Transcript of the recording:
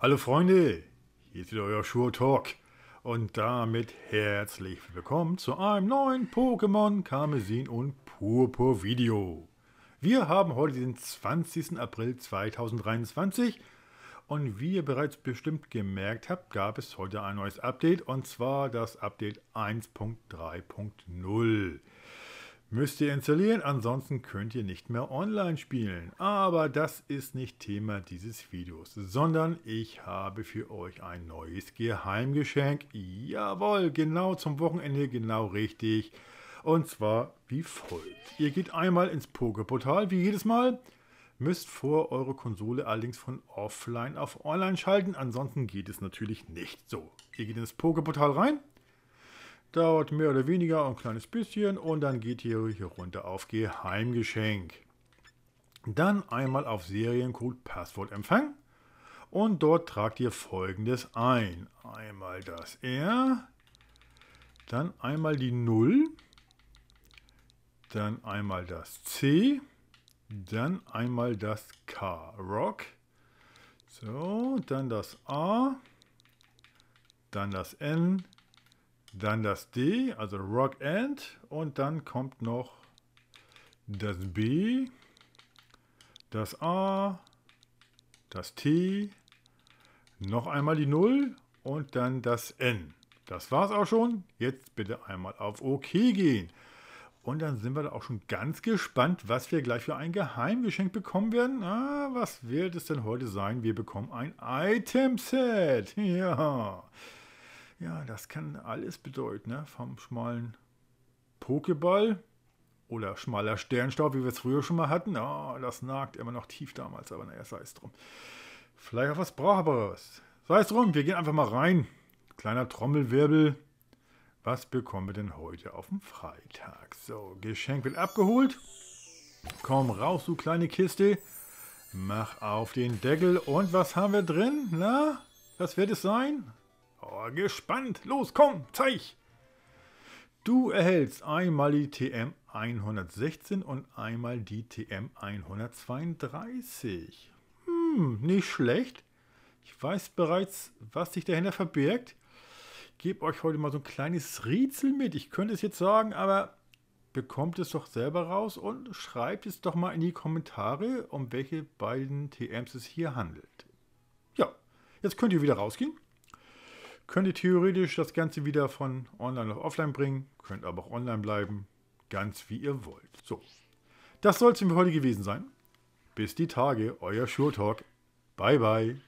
Hallo Freunde, hier ist wieder euer Sure Talk und damit herzlich willkommen zu einem neuen Pokémon Karmesin und Purpur Video. Wir haben heute den 20. April 2023 und wie ihr bereits bestimmt gemerkt habt, gab es heute ein neues Update und zwar das Update 1.3.0. Müsst ihr installieren, ansonsten könnt ihr nicht mehr online spielen. Aber das ist nicht Thema dieses Videos, sondern ich habe für euch ein neues Geheimgeschenk. Jawohl, genau zum Wochenende, genau richtig. Und zwar wie folgt. Ihr geht einmal ins Pokerportal, wie jedes Mal. Müsst vor eure Konsole allerdings von offline auf online schalten, ansonsten geht es natürlich nicht so. Ihr geht ins Pokerportal rein dauert mehr oder weniger ein kleines bisschen und dann geht ihr hier runter auf Geheimgeschenk. Dann einmal auf Seriencode Passwort empfangen und dort tragt ihr folgendes ein. Einmal das R, dann einmal die 0, dann einmal das C, dann einmal das K, Rock, so, dann das A, dann das N, dann das D, also Rock End. Und dann kommt noch das B, das A, das T, noch einmal die 0 und dann das N. Das war's auch schon. Jetzt bitte einmal auf OK gehen. Und dann sind wir da auch schon ganz gespannt, was wir gleich für ein Geheimgeschenk bekommen werden. Ah, was wird es denn heute sein? Wir bekommen ein Item-Set. Ja. Ja, das kann alles bedeuten, ne? vom schmalen Pokéball oder schmaler Sternstaub, wie wir es früher schon mal hatten. Oh, das nagt immer noch tief damals, aber naja, sei es drum. Vielleicht auch was Brauchbares. Sei es drum, wir gehen einfach mal rein. Kleiner Trommelwirbel. Was bekommen wir denn heute auf dem Freitag? So, Geschenk wird abgeholt. Komm raus, du kleine Kiste. Mach auf den Deckel. Und was haben wir drin? Na, was wird es sein? Oh, gespannt. Los, komm, zeig. Du erhältst einmal die TM 116 und einmal die TM 132. Hm, nicht schlecht. Ich weiß bereits, was sich dahinter verbirgt. Ich gebe euch heute mal so ein kleines Rätsel mit. Ich könnte es jetzt sagen, aber bekommt es doch selber raus und schreibt es doch mal in die Kommentare, um welche beiden TMs es hier handelt. Ja, jetzt könnt ihr wieder rausgehen. Könnt ihr theoretisch das Ganze wieder von online auf offline bringen, könnt aber auch online bleiben, ganz wie ihr wollt. So, das soll es für heute gewesen sein. Bis die Tage, euer Talk. Bye, bye.